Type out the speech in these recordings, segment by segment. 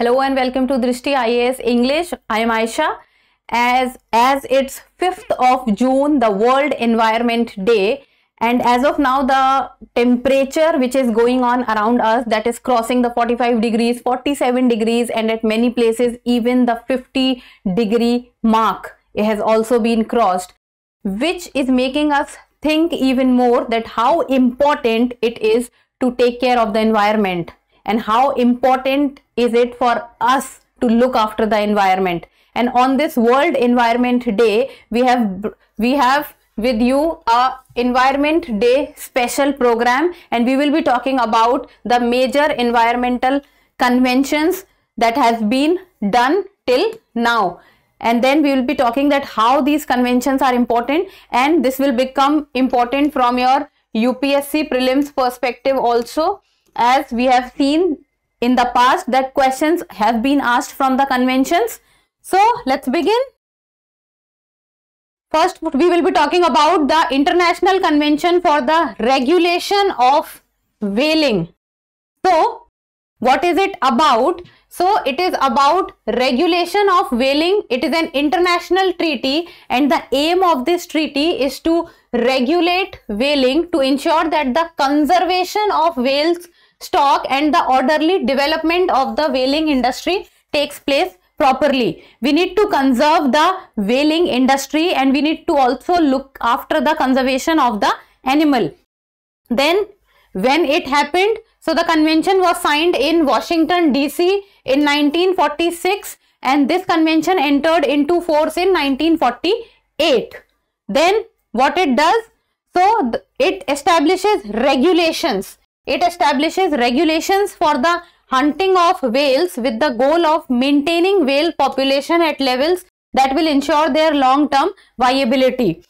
Hello and welcome to Drishti IAS English. I am Aisha. As, as it's 5th of June, the World Environment Day and as of now the temperature which is going on around us that is crossing the 45 degrees, 47 degrees and at many places even the 50 degree mark it has also been crossed which is making us think even more that how important it is to take care of the environment and how important is it for us to look after the environment and on this world environment day we have we have with you a environment day special program and we will be talking about the major environmental conventions that has been done till now and then we will be talking that how these conventions are important and this will become important from your UPSC prelims perspective also as we have seen in the past that questions have been asked from the conventions. So let's begin. First, we will be talking about the International Convention for the Regulation of Whaling. So, what is it about? So, it is about regulation of whaling. It is an international treaty and the aim of this treaty is to regulate whaling to ensure that the conservation of whales stock and the orderly development of the whaling industry takes place properly. We need to conserve the whaling industry and we need to also look after the conservation of the animal. Then when it happened, so the convention was signed in Washington DC in 1946 and this convention entered into force in 1948. Then what it does? So it establishes regulations it establishes regulations for the hunting of whales with the goal of maintaining whale population at levels that will ensure their long-term viability.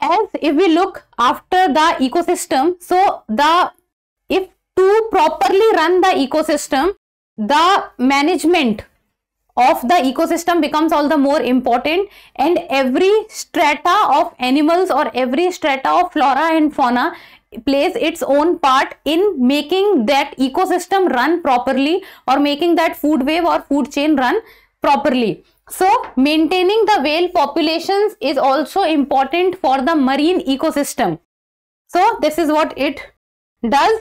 As if we look after the ecosystem, so the if to properly run the ecosystem, the management of the ecosystem becomes all the more important and every strata of animals or every strata of flora and fauna plays its own part in making that ecosystem run properly or making that food wave or food chain run properly. So maintaining the whale populations is also important for the marine ecosystem. So this is what it does.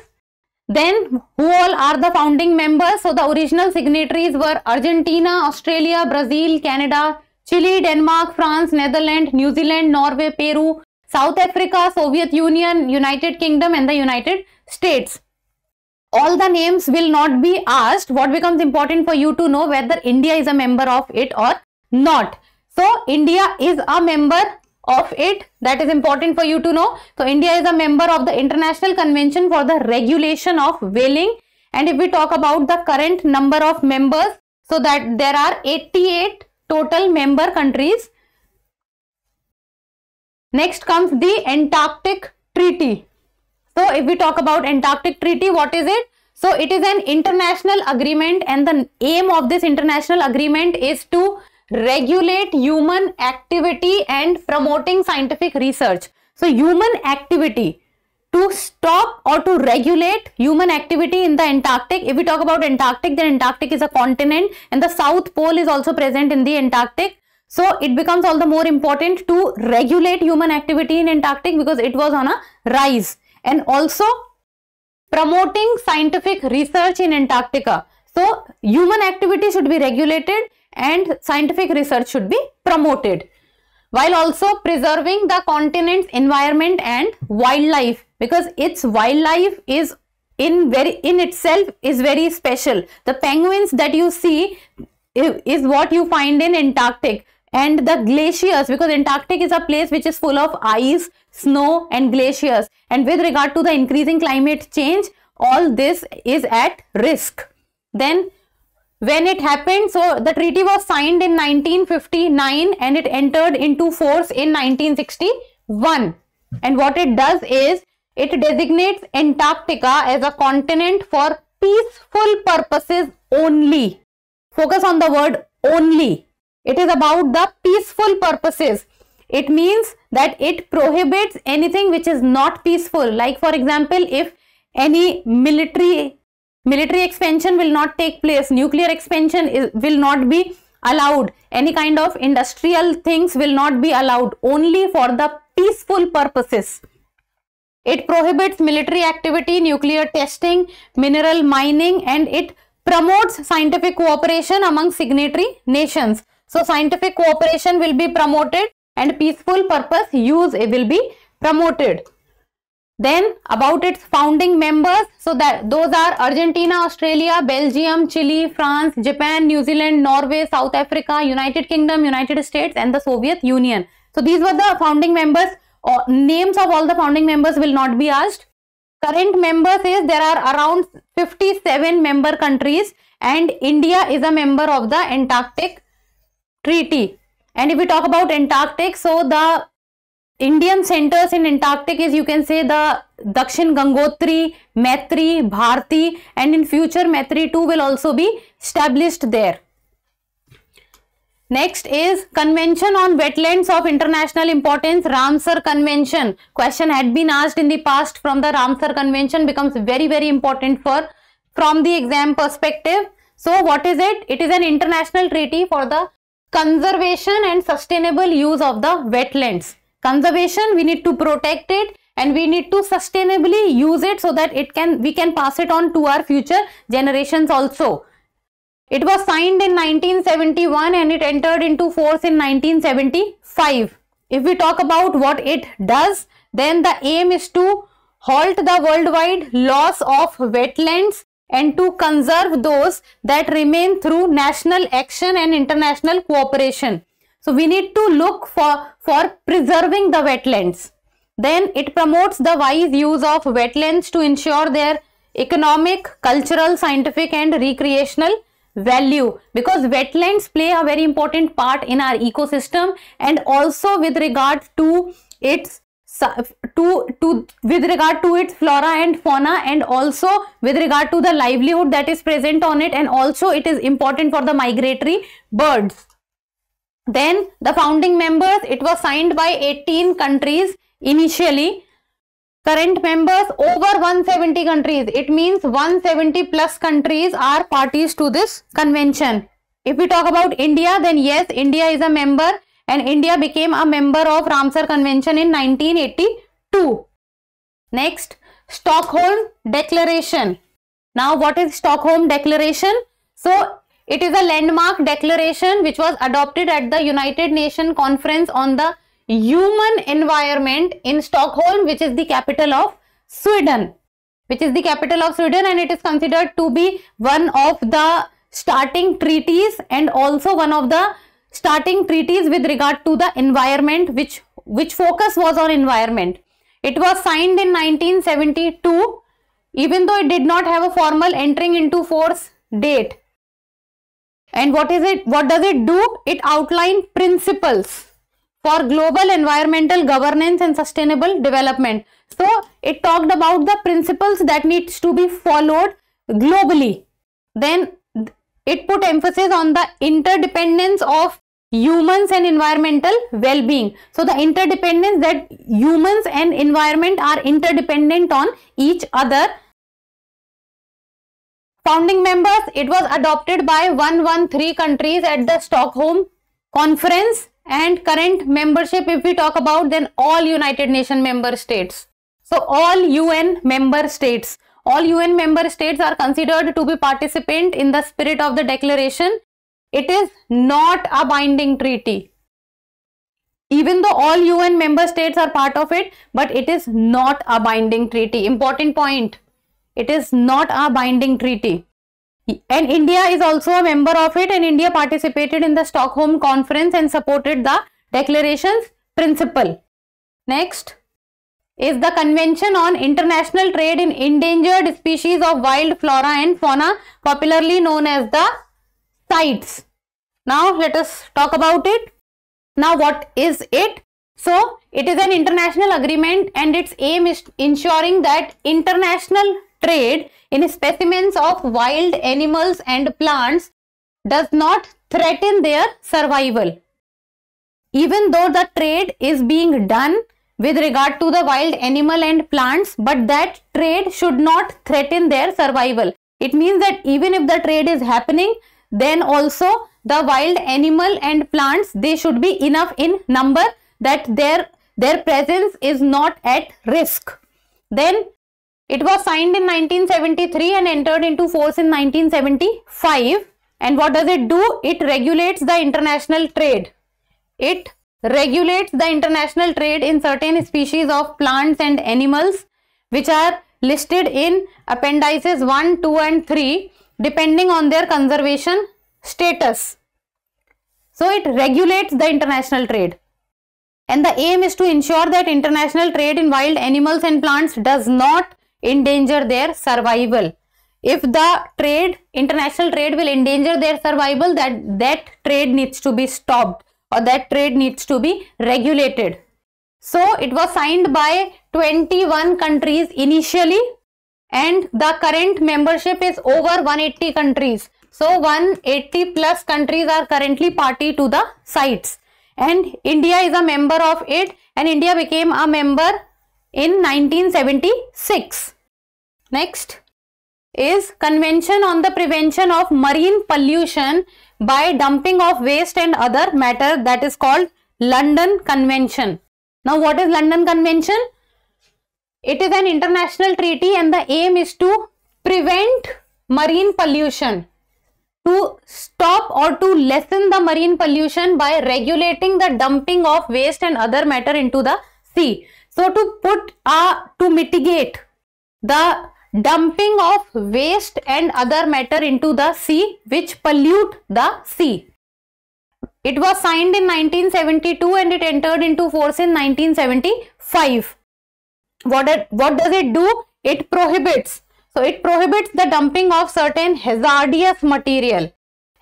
Then who all are the founding members? So the original signatories were Argentina, Australia, Brazil, Canada, Chile, Denmark, France, Netherlands, New Zealand, Norway, Peru, South Africa, Soviet Union, United Kingdom and the United States. All the names will not be asked. What becomes important for you to know whether India is a member of it or not. So, India is a member of it. That is important for you to know. So, India is a member of the International Convention for the Regulation of Whaling. And if we talk about the current number of members, so that there are 88 total member countries Next comes the Antarctic Treaty. So if we talk about Antarctic Treaty, what is it? So it is an international agreement and the aim of this international agreement is to regulate human activity and promoting scientific research. So human activity to stop or to regulate human activity in the Antarctic. If we talk about Antarctic, then Antarctic is a continent and the South Pole is also present in the Antarctic. So it becomes all the more important to regulate human activity in Antarctic because it was on a rise and also promoting scientific research in Antarctica. So human activity should be regulated and scientific research should be promoted while also preserving the continent's environment and wildlife because its wildlife is in very in itself is very special the penguins that you see is what you find in antarctic and the glaciers because Antarctic is a place which is full of ice, snow and glaciers and with regard to the increasing climate change all this is at risk. Then when it happened so the treaty was signed in 1959 and it entered into force in 1961 and what it does is it designates Antarctica as a continent for peaceful purposes only. Focus on the word only it is about the peaceful purposes. It means that it prohibits anything which is not peaceful. Like for example, if any military military expansion will not take place, nuclear expansion is, will not be allowed, any kind of industrial things will not be allowed only for the peaceful purposes. It prohibits military activity, nuclear testing, mineral mining and it promotes scientific cooperation among signatory nations. So scientific cooperation will be promoted and peaceful purpose use will be promoted. Then about its founding members, so that those are Argentina, Australia, Belgium, Chile, France, Japan, New Zealand, Norway, South Africa, United Kingdom, United States and the Soviet Union. So these were the founding members uh, names of all the founding members will not be asked. Current members is there are around 57 member countries and India is a member of the Antarctic Treaty. And if we talk about Antarctic, so the Indian centers in Antarctic is you can say the Dakshin Gangotri, Maitri, Bharti and in future Maitri two will also be established there. Next is Convention on Wetlands of International Importance, Ramsar Convention. Question had been asked in the past from the Ramsar Convention becomes very very important for from the exam perspective. So what is it? It is an international treaty for the conservation and sustainable use of the wetlands. Conservation, we need to protect it and we need to sustainably use it so that it can we can pass it on to our future generations also. It was signed in 1971 and it entered into force in 1975. If we talk about what it does, then the aim is to halt the worldwide loss of wetlands and to conserve those that remain through national action and international cooperation. So we need to look for, for preserving the wetlands. Then it promotes the wise use of wetlands to ensure their economic, cultural, scientific and recreational value because wetlands play a very important part in our ecosystem and also with regard to its to to with regard to its flora and fauna and also with regard to the livelihood that is present on it and also it is important for the migratory birds then the founding members it was signed by 18 countries initially current members over 170 countries it means 170 plus countries are parties to this convention if we talk about india then yes india is a member and India became a member of Ramsar Convention in 1982. Next, Stockholm Declaration. Now, what is Stockholm Declaration? So, it is a landmark declaration which was adopted at the United Nations Conference on the Human Environment in Stockholm, which is the capital of Sweden, which is the capital of Sweden and it is considered to be one of the starting treaties and also one of the starting treaties with regard to the environment which which focus was on environment it was signed in 1972 even though it did not have a formal entering into force date and what is it what does it do it outlined principles for global environmental governance and sustainable development so it talked about the principles that needs to be followed globally then it put emphasis on the interdependence of humans and environmental well-being. So the interdependence that humans and environment are interdependent on each other. Founding members, it was adopted by 113 countries at the Stockholm Conference and current membership if we talk about then all United Nation member states. So all UN member states. All UN member states are considered to be participant in the spirit of the declaration. It is not a binding treaty. Even though all UN member states are part of it, but it is not a binding treaty. Important point. It is not a binding treaty. And India is also a member of it and India participated in the Stockholm conference and supported the declaration's principle. Next is the Convention on International Trade in Endangered Species of Wild Flora and Fauna popularly known as the CITES. Now let us talk about it. Now what is it? So it is an international agreement and its aim is ensuring that international trade in specimens of wild animals and plants does not threaten their survival. Even though the trade is being done with regard to the wild animal and plants but that trade should not threaten their survival. It means that even if the trade is happening then also the wild animal and plants they should be enough in number that their their presence is not at risk. Then it was signed in 1973 and entered into force in 1975 and what does it do? It regulates the international trade. It regulates the international trade in certain species of plants and animals which are listed in appendices 1, 2 and 3 depending on their conservation status. So it regulates the international trade. And the aim is to ensure that international trade in wild animals and plants does not endanger their survival. If the trade, international trade will endanger their survival, that, that trade needs to be stopped or that trade needs to be regulated. So it was signed by 21 countries initially and the current membership is over 180 countries. So 180 plus countries are currently party to the sites and India is a member of it and India became a member in 1976. Next is Convention on the Prevention of Marine Pollution by dumping of waste and other matter that is called London Convention. Now what is London Convention? It is an international treaty and the aim is to prevent marine pollution to stop or to lessen the marine pollution by regulating the dumping of waste and other matter into the sea. So to put a, uh, to mitigate the dumping of waste and other matter into the sea which pollute the sea. It was signed in 1972 and it entered into force in 1975. What, it, what does it do? It prohibits. So, it prohibits the dumping of certain hazardous material.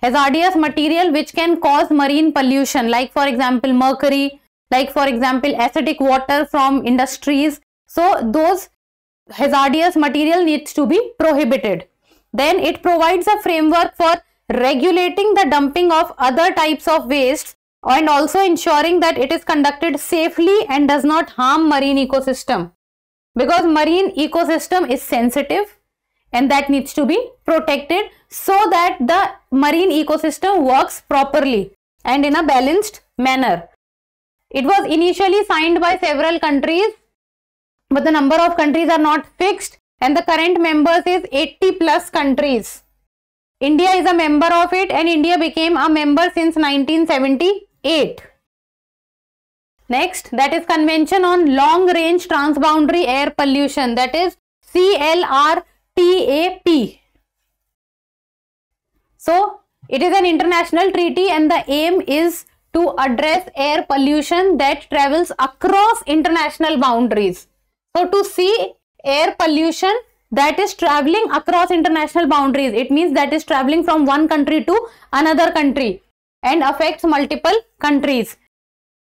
Hazardous material which can cause marine pollution like for example mercury, like for example acidic water from industries. So, those hazardous material needs to be prohibited. Then it provides a framework for regulating the dumping of other types of waste and also ensuring that it is conducted safely and does not harm marine ecosystem because marine ecosystem is sensitive and that needs to be protected so that the marine ecosystem works properly and in a balanced manner. It was initially signed by several countries but the number of countries are not fixed and the current members is 80 plus countries. India is a member of it and India became a member since 1978. Next, that is Convention on Long Range Transboundary Air Pollution, that is CLRTAP. So, it is an international treaty and the aim is to address air pollution that travels across international boundaries. So to see air pollution that is traveling across international boundaries, it means that is traveling from one country to another country and affects multiple countries.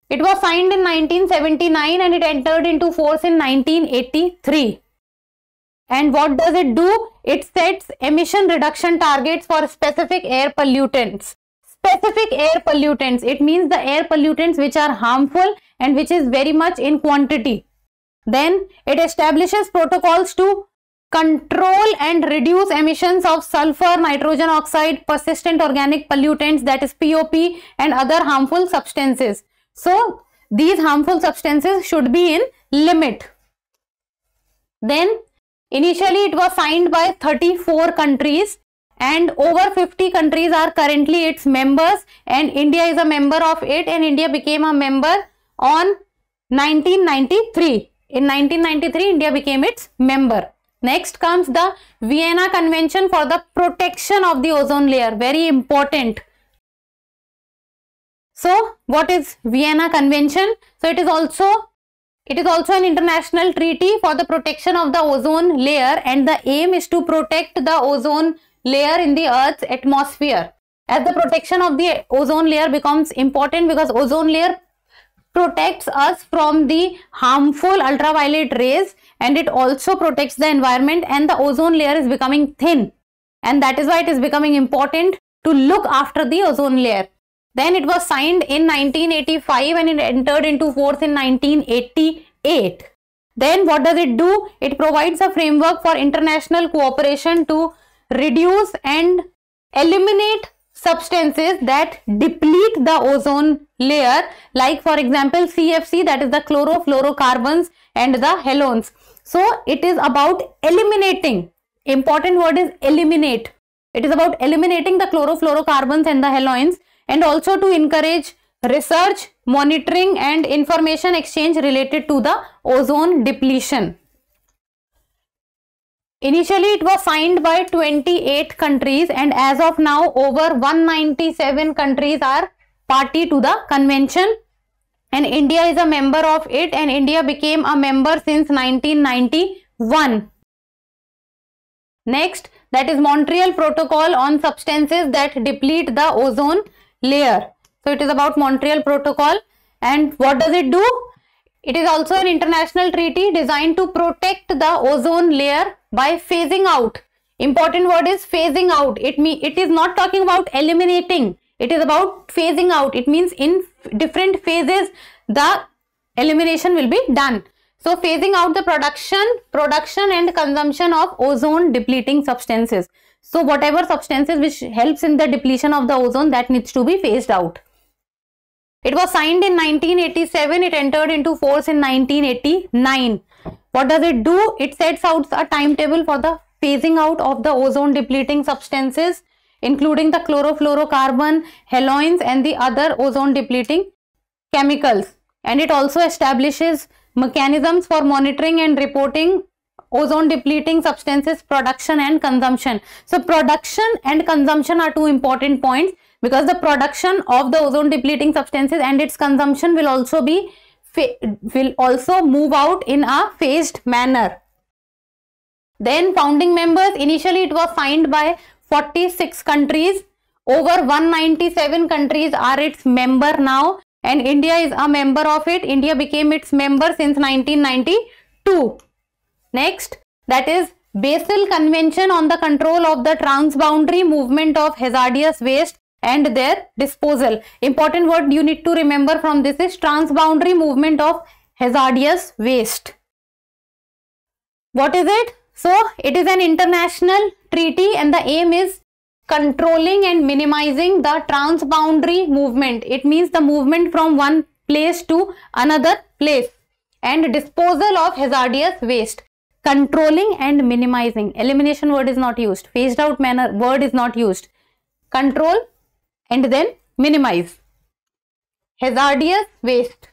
It was signed in 1979 and it entered into force in 1983. And what does it do? It sets emission reduction targets for specific air pollutants. Specific air pollutants, it means the air pollutants which are harmful and which is very much in quantity. Then it establishes protocols to control and reduce emissions of sulfur, nitrogen oxide, persistent organic pollutants that is POP and other harmful substances. So these harmful substances should be in limit. Then initially it was signed by 34 countries and over 50 countries are currently its members and India is a member of it and India became a member on 1993. In 1993, India became its member. Next comes the Vienna Convention for the Protection of the Ozone Layer. Very important. So, what is Vienna Convention? So, it is also it is also an international treaty for the protection of the ozone layer and the aim is to protect the ozone layer in the earth's atmosphere. As the protection of the ozone layer becomes important because ozone layer protects us from the harmful ultraviolet rays and it also protects the environment and the ozone layer is becoming thin and that is why it is becoming important to look after the ozone layer. Then it was signed in 1985 and it entered into force in 1988. Then what does it do? It provides a framework for international cooperation to reduce and eliminate substances that deplete the ozone layer like for example CFC that is the chlorofluorocarbons and the halones. So it is about eliminating, important word is eliminate. It is about eliminating the chlorofluorocarbons and the halones and also to encourage research, monitoring and information exchange related to the ozone depletion. Initially, it was signed by 28 countries and as of now, over 197 countries are party to the convention and India is a member of it and India became a member since 1991. Next, that is Montreal Protocol on substances that deplete the ozone layer. So, it is about Montreal Protocol and what does it do? It is also an international treaty designed to protect the ozone layer by phasing out. Important word is phasing out. It me it is not talking about eliminating. It is about phasing out. It means in different phases the elimination will be done. So phasing out the production, production and consumption of ozone depleting substances. So whatever substances which helps in the depletion of the ozone that needs to be phased out. It was signed in 1987. It entered into force in 1989. What does it do? It sets out a timetable for the phasing out of the ozone depleting substances including the chlorofluorocarbon, halogens and the other ozone depleting chemicals and it also establishes mechanisms for monitoring and reporting ozone depleting substances production and consumption. So production and consumption are two important points because the production of the ozone depleting substances and its consumption will also be will also move out in a phased manner. Then founding members initially it was signed by 46 countries. Over 197 countries are its member now and India is a member of it. India became its member since 1992. Next that is Basel Convention on the Control of the Transboundary Movement of Hazardous Waste and their disposal. Important word you need to remember from this is transboundary movement of hazardous waste. What is it? So, it is an international treaty and the aim is controlling and minimizing the transboundary movement. It means the movement from one place to another place and disposal of hazardous waste. Controlling and minimizing. Elimination word is not used. Phased out manner word is not used. Control and then minimize. Hazardous waste.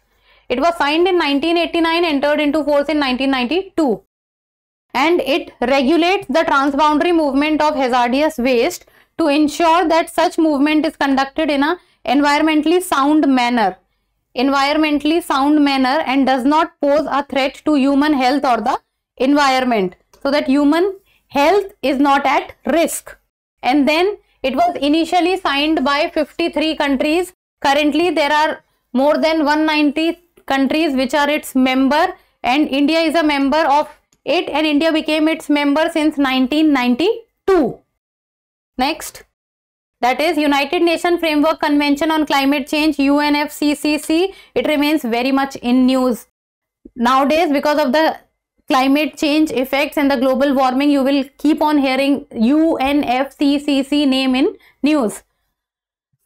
It was signed in 1989, entered into force in 1992 and it regulates the transboundary movement of hazardous waste to ensure that such movement is conducted in a environmentally sound manner environmentally sound manner and does not pose a threat to human health or the environment so that human health is not at risk and then it was initially signed by 53 countries. Currently, there are more than 190 countries which are its member and India is a member of it and India became its member since 1992. Next, that is United Nations Framework Convention on Climate Change UNFCCC. It remains very much in news nowadays because of the climate change effects and the global warming you will keep on hearing UNFCCC name in news.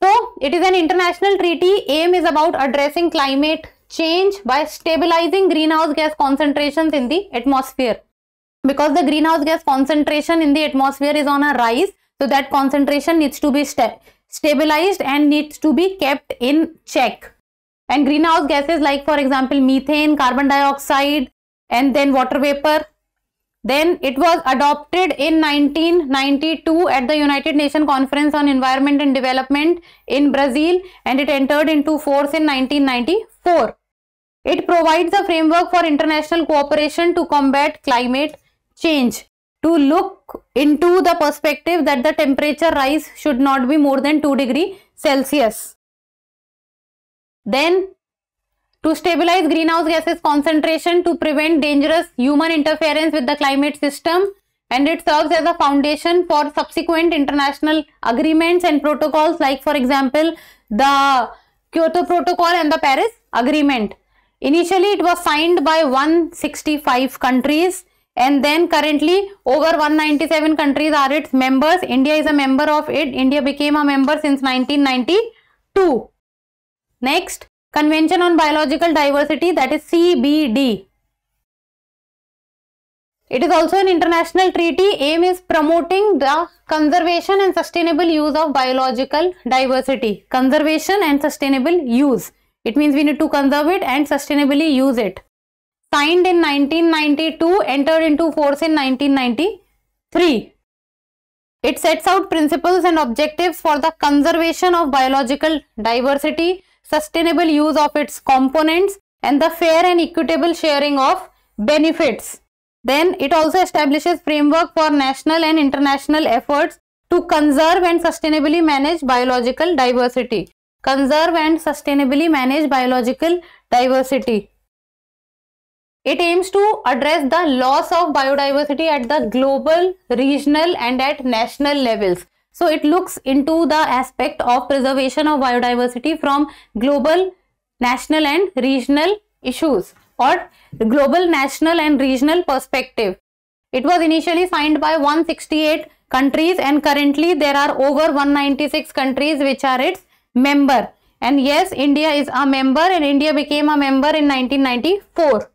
So it is an international treaty aim is about addressing climate change by stabilizing greenhouse gas concentrations in the atmosphere because the greenhouse gas concentration in the atmosphere is on a rise so that concentration needs to be sta stabilized and needs to be kept in check and greenhouse gases like for example methane carbon dioxide and then water vapor. Then it was adopted in 1992 at the United Nations Conference on Environment and Development in Brazil and it entered into force in 1994. It provides a framework for international cooperation to combat climate change to look into the perspective that the temperature rise should not be more than 2 degree Celsius. Then to stabilize greenhouse gases concentration to prevent dangerous human interference with the climate system and it serves as a foundation for subsequent international agreements and protocols like for example the Kyoto Protocol and the Paris Agreement. Initially it was signed by 165 countries and then currently over 197 countries are its members. India is a member of it. India became a member since 1992. Next, Convention on Biological Diversity that is CBD. It is also an international treaty. Aim is promoting the conservation and sustainable use of biological diversity. Conservation and sustainable use. It means we need to conserve it and sustainably use it. Signed in 1992, entered into force in 1993. It sets out principles and objectives for the conservation of biological diversity, sustainable use of its components and the fair and equitable sharing of benefits. Then it also establishes framework for national and international efforts to conserve and sustainably manage biological diversity. Conserve and sustainably manage biological diversity. It aims to address the loss of biodiversity at the global, regional and at national levels. So it looks into the aspect of preservation of biodiversity from global, national and regional issues or global, national and regional perspective. It was initially signed by 168 countries and currently there are over 196 countries which are its member. And yes, India is a member and India became a member in 1994.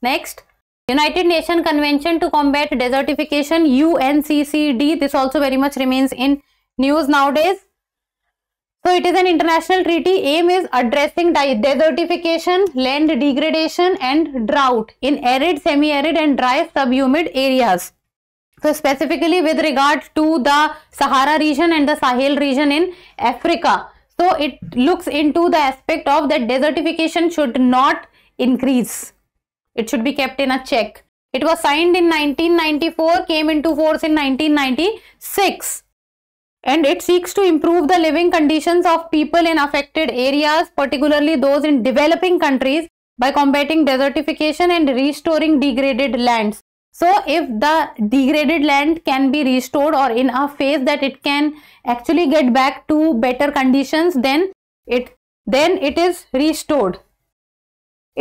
Next. United Nations Convention to Combat Desertification UNCCD this also very much remains in news nowadays. So it is an international treaty aim is addressing desertification, land degradation and drought in arid, semi-arid and dry sub-humid areas. So specifically with regard to the Sahara region and the Sahel region in Africa. So it looks into the aspect of that desertification should not increase. It should be kept in a check. It was signed in 1994, came into force in 1996 and it seeks to improve the living conditions of people in affected areas, particularly those in developing countries by combating desertification and restoring degraded lands. So if the degraded land can be restored or in a phase that it can actually get back to better conditions, then it then it is restored.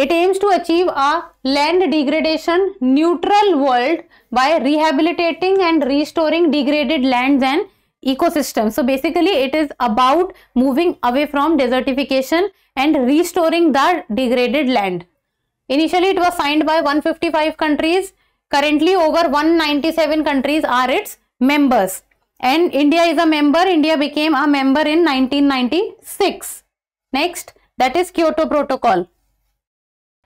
It aims to achieve a land degradation neutral world by rehabilitating and restoring degraded lands and ecosystems. So basically it is about moving away from desertification and restoring the degraded land. Initially it was signed by 155 countries. Currently over 197 countries are its members. And India is a member. India became a member in 1996. Next that is Kyoto Protocol.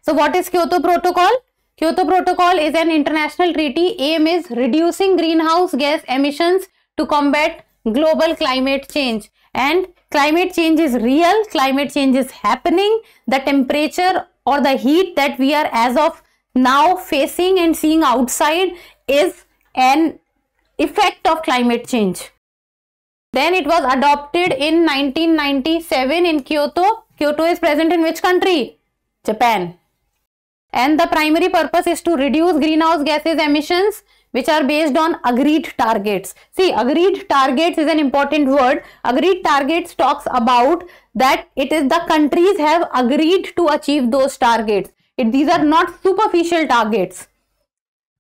So what is Kyoto Protocol? Kyoto Protocol is an international treaty aim is reducing greenhouse gas emissions to combat global climate change and climate change is real, climate change is happening, the temperature or the heat that we are as of now facing and seeing outside is an effect of climate change. Then it was adopted in 1997 in Kyoto. Kyoto is present in which country? Japan and the primary purpose is to reduce greenhouse gases emissions which are based on agreed targets. See, agreed targets is an important word. Agreed targets talks about that it is the countries have agreed to achieve those targets. It, these are not superficial targets.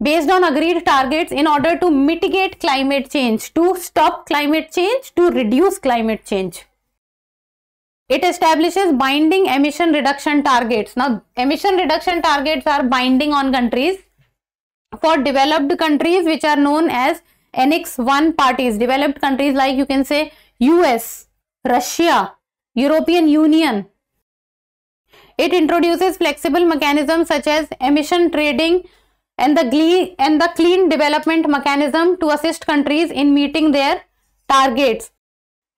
Based on agreed targets in order to mitigate climate change, to stop climate change, to reduce climate change. It establishes binding emission reduction targets. Now, emission reduction targets are binding on countries for developed countries which are known as Annex 1 parties. Developed countries like you can say US, Russia, European Union. It introduces flexible mechanisms such as emission trading and the, and the clean development mechanism to assist countries in meeting their targets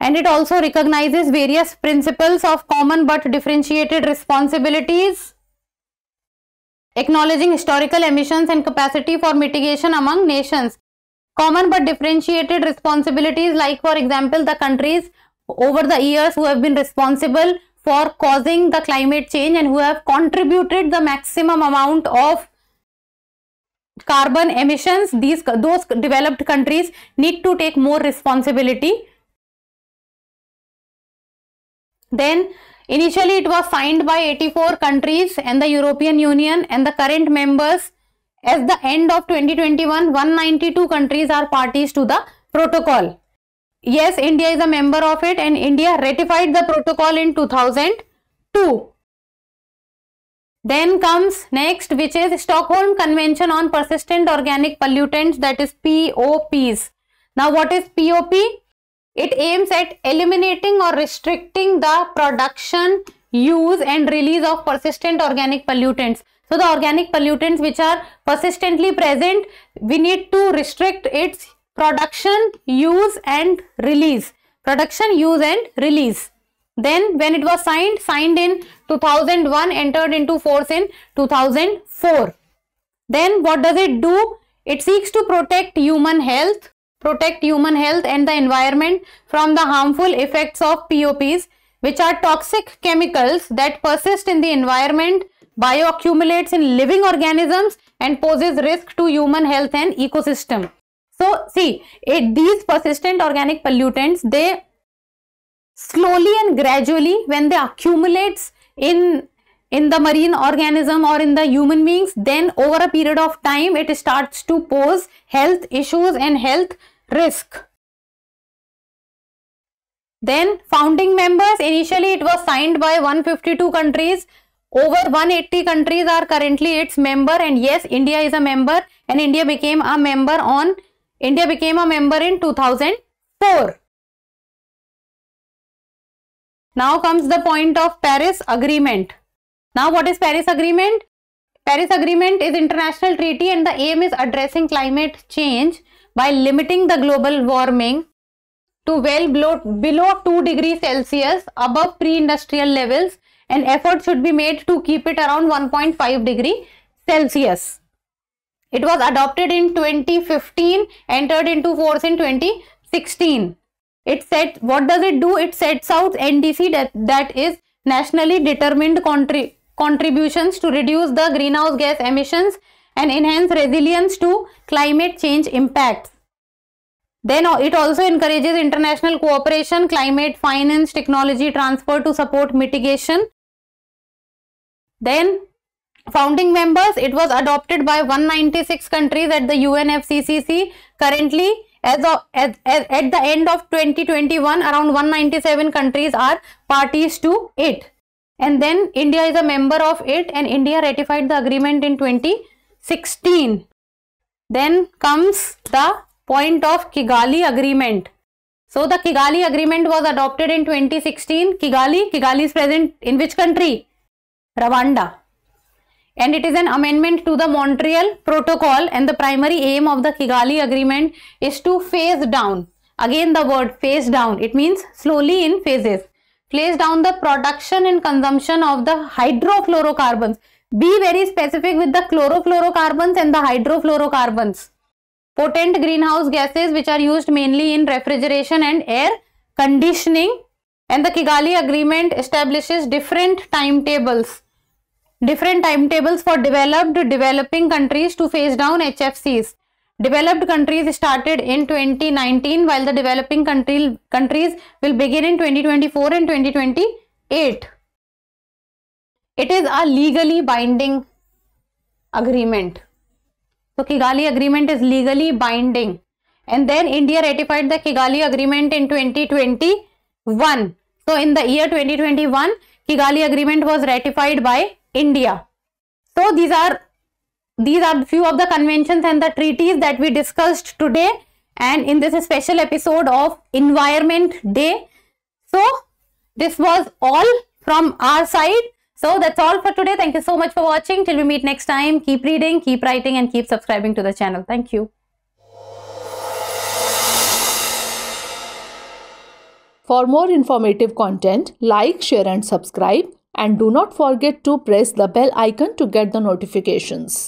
and it also recognizes various principles of common but differentiated responsibilities, acknowledging historical emissions and capacity for mitigation among nations. Common but differentiated responsibilities like for example the countries over the years who have been responsible for causing the climate change and who have contributed the maximum amount of carbon emissions these those developed countries need to take more responsibility then initially it was signed by 84 countries and the European Union and the current members. As the end of 2021, 192 countries are parties to the protocol. Yes, India is a member of it and India ratified the protocol in 2002. Then comes next which is Stockholm Convention on Persistent Organic Pollutants that is POPs. Now what is POP? It aims at eliminating or restricting the production, use and release of persistent organic pollutants. So the organic pollutants which are persistently present, we need to restrict its production, use and release. Production, use and release. Then when it was signed, signed in 2001, entered into force in 2004. Then what does it do? It seeks to protect human health, protect human health and the environment from the harmful effects of POPs, which are toxic chemicals that persist in the environment, bioaccumulates in living organisms and poses risk to human health and ecosystem. So see, it, eh, these persistent organic pollutants, they slowly and gradually when they accumulates in in the marine organism or in the human beings then over a period of time it starts to pose health issues and health risk. Then founding members, initially it was signed by 152 countries. Over 180 countries are currently its member and yes, India is a member and India became a member on, India became a member in 2004. Now comes the point of Paris Agreement. Now what is Paris Agreement? Paris Agreement is international treaty and the aim is addressing climate change by limiting the global warming to well below, below 2 degrees Celsius above pre-industrial levels and effort should be made to keep it around 1.5 degree Celsius. It was adopted in 2015, entered into force in 2016. It sets, what does it do? It sets out NDC that, that is nationally determined contri contributions to reduce the greenhouse gas emissions and enhance resilience to climate change impacts. Then uh, it also encourages international cooperation, climate finance, technology transfer to support mitigation. Then founding members, it was adopted by 196 countries at the UNFCCC. Currently, as of, as, as, at the end of 2021, around 197 countries are parties to it. And then India is a member of it and India ratified the agreement in 2020. 16. Then comes the point of Kigali Agreement. So the Kigali Agreement was adopted in 2016. Kigali, Kigali is present in which country? Rwanda. And it is an amendment to the Montreal Protocol and the primary aim of the Kigali Agreement is to phase down. Again the word phase down, it means slowly in phases. Phase down the production and consumption of the hydrofluorocarbons. Be very specific with the chlorofluorocarbons and the hydrofluorocarbons. Potent greenhouse gases which are used mainly in refrigeration and air conditioning. And the Kigali Agreement establishes different timetables. Different timetables for developed, developing countries to phase down HFCs. Developed countries started in 2019 while the developing country, countries will begin in 2024 and 2028. It is a legally binding agreement. So Kigali agreement is legally binding. And then India ratified the Kigali agreement in 2021. So in the year 2021, Kigali agreement was ratified by India. So these are these are few of the conventions and the treaties that we discussed today and in this special episode of environment day so this was all from our side so that's all for today. Thank you so much for watching. Till we meet next time, keep reading, keep writing and keep subscribing to the channel. Thank you. For more informative content, like, share and subscribe and do not forget to press the bell icon to get the notifications.